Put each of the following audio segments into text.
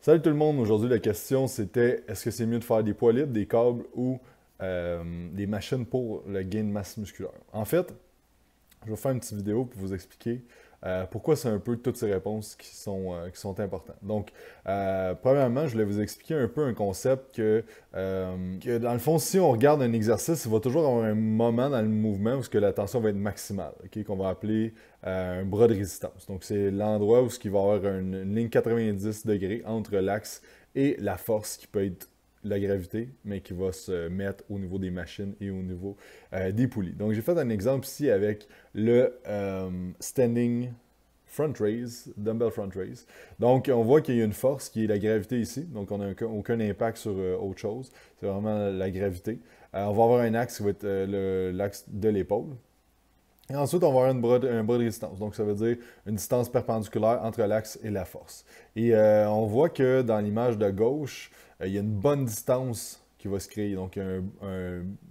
Salut tout le monde, aujourd'hui la question c'était est-ce que c'est mieux de faire des poids libres, des câbles ou euh, des machines pour le gain de masse musculaire? En fait, je vais faire une petite vidéo pour vous expliquer euh, pourquoi c'est un peu toutes ces réponses qui sont, euh, qui sont importantes. Donc, euh, premièrement, je vais vous expliquer un peu un concept que, dans le fond, si on regarde un exercice, il va toujours avoir un moment dans le mouvement où ce que la tension va être maximale, qu'on va appeler un bras de résistance. Donc, c'est l'endroit où ce il va y avoir une, une ligne 90 degrés entre l'axe et la force qui peut être la gravité, mais qui va se mettre au niveau des machines et au niveau euh, des poulies. Donc j'ai fait un exemple ici avec le euh, standing front raise, dumbbell front raise. Donc on voit qu'il y a une force qui est la gravité ici, donc on n'a aucun impact sur euh, autre chose, c'est vraiment la gravité. on va avoir un axe qui va être l'axe de l'épaule, ensuite, on va avoir un bras de résistance. Donc, ça veut dire une distance perpendiculaire entre l'axe et la force. Et euh, on voit que dans l'image de gauche, euh, il y a une bonne distance qui va se créer, donc un,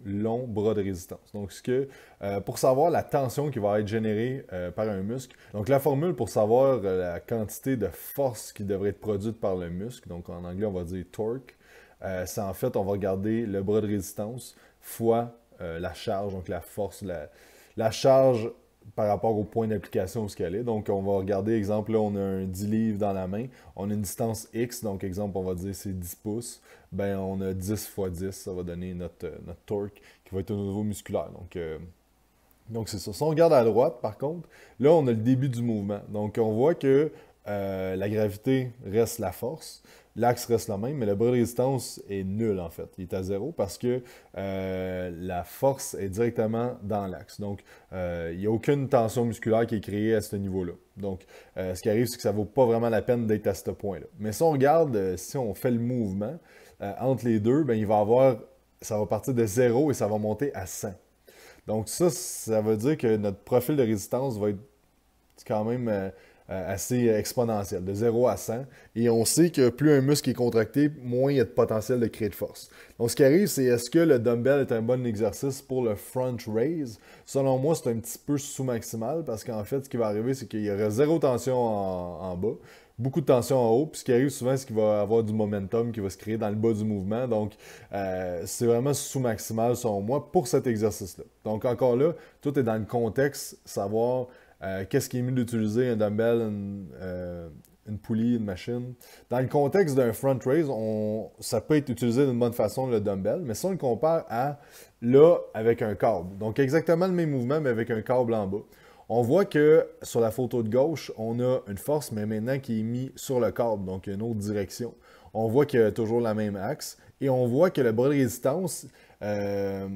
long bras de résistance. Donc, ce que, euh, pour savoir la tension qui va être générée par un muscle, donc la formule pour savoir la quantité de force qui devrait être produite par le muscle, donc en anglais on va dire torque, c'est en fait, on va regarder le bras de résistance fois la charge, donc la force, la, la charge par rapport au point d'application où ce qu'elle est. Donc, on va regarder, exemple, là, on a un 10 livres dans la main, on a une distance X, donc exemple, on va dire c'est 10 pouces, ben on a 10 fois 10, ça va donner notre, euh, notre torque qui va être au niveau musculaire. Donc, euh, donc c'est ça. Si on regarde à droite, par contre, là, on a le début du mouvement. Donc, on voit que euh, la gravité reste la force. L'axe reste le même, mais le bras de résistance est nul en fait. Il est à zéro parce que euh, la force est directement dans l'axe. Donc, euh, il n'y a aucune tension musculaire qui est créée à ce niveau-là. Donc, ce qui arrive, c'est que ça ne vaut pas vraiment la peine d'être à ce point-là. Mais si on regarde, si on fait le mouvement entre les deux, ben il va avoir, ça va partir de zéro et ça va monter à 100. Donc ça, ça veut dire que notre profil de résistance va être quand même euh, assez exponentielle, de 0 à 100. Et on sait que plus un muscle est contracté, moins il y a de potentiel de créer de force. Donc, ce qui arrive, c'est est-ce que le dumbbell est un bon exercice pour le front raise? Selon moi, c'est un petit peu sous-maximal parce qu'en fait, ce qui va arriver, c'est qu'il y aura zéro tension en, bas, beaucoup de tension en haut. Puis ce qui arrive souvent, c'est qu'il va avoir du momentum qui va se créer dans le bas du mouvement. Donc, euh, c'est vraiment sous-maximal, selon moi, pour cet exercice-là. Donc, encore là, tout est dans le contexte, savoir euh, qu'est-ce qui est mieux d'utiliser, un dumbbell, euh, une, poulie, une machine. Dans le contexte d'un front raise, ça peut être utilisé d'une bonne façon le dumbbell, mais si on le compare à là avec un câble, donc exactement le même mouvement mais avec un câble en bas, on voit que sur la photo de gauche, on a une force, mais maintenant qui est mise sur le câble, donc une autre direction. On voit qu'il y a toujours la même axe et on voit que le bras de résistance. Euh,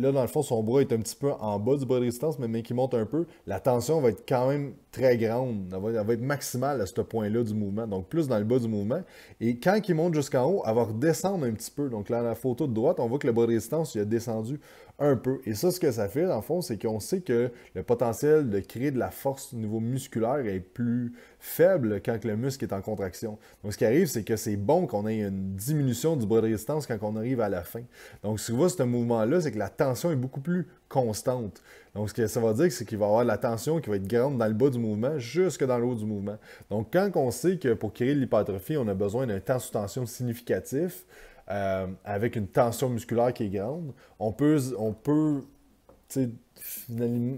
là, dans le fond, son bras est un petit peu en bas du bras de résistance, mais, mais qui monte un peu, la tension va être quand même très grande. Elle va, être maximale à ce point-là du mouvement, donc plus dans le bas du mouvement. Et quand il monte jusqu'en haut, elle va redescendre un petit peu. Donc là, dans la photo de droite, on voit que le bras de résistance, il a descendu un peu. Et ça, ce que ça fait, dans fond, c'est qu'on sait que le potentiel de créer de la force au niveau musculaire est plus faible quand le muscle est en contraction. Donc, ce qui arrive, c'est que c'est bon qu'on ait une diminution du bras de résistance quand on arrive à la fin. Donc, souvent, ce mouvement-là, c'est que la tension est beaucoup plus constante. Donc, ce que ça va dire, c'est qu'il va y avoir de la tension qui va être grande dans le bas du mouvement jusque dans le haut du mouvement. Donc, quand on sait que pour créer de l'hypertrophie, on a besoin d'un temps sous tension significatif, euh, avec une tension musculaire qui est grande, on peut, on peut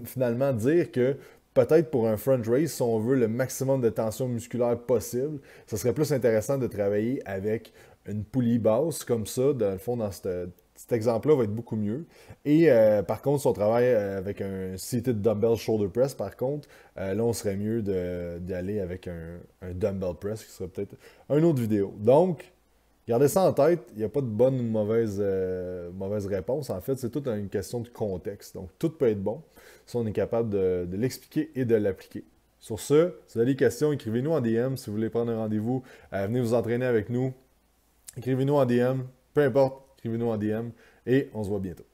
finalement dire que peut-être pour un front race, si on veut le maximum de tension musculaire possible, ce serait plus intéressant de travailler avec une poulie basse comme ça, dans le fond, dans cette cet exemple-là va être beaucoup mieux. Et euh, par contre, si on travaille euh, avec un seated dumbbell shoulder press, par contre, euh, là, on serait mieux d'aller avec un, dumbbell press, qui serait peut-être une autre vidéo. Donc, gardez ça en tête. Il n'y a pas de bonne ou mauvaise, mauvaise réponse. En fait, c'est tout une question de contexte. Donc, tout peut être bon si on est capable de, de l'expliquer et de l'appliquer. Sur ce, si vous avez des questions, écrivez-nous en DM. Si vous voulez prendre un rendez-vous, venez vous entraîner avec nous. Écrivez-nous en DM. Peu importe, Écrivez-nous en DM et on se voit bientôt.